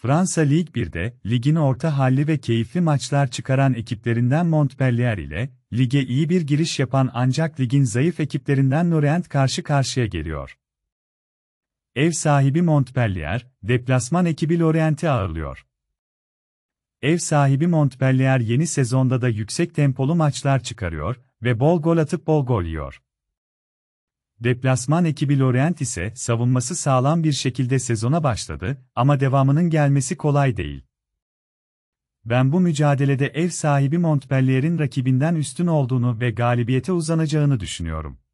Fransa Lig 1'de, ligin orta halli ve keyifli maçlar çıkaran ekiplerinden Montpellier ile, lige iyi bir giriş yapan ancak ligin zayıf ekiplerinden Lorient karşı karşıya geliyor. Ev sahibi Montpellier, deplasman ekibi Lorient'i ağırlıyor. Ev sahibi Montpellier yeni sezonda da yüksek tempolu maçlar çıkarıyor ve bol gol atıp bol gol yiyor. Deplasman ekibi Lorient ise savunması sağlam bir şekilde sezona başladı ama devamının gelmesi kolay değil. Ben bu mücadelede ev sahibi Montpellier'in rakibinden üstün olduğunu ve galibiyete uzanacağını düşünüyorum.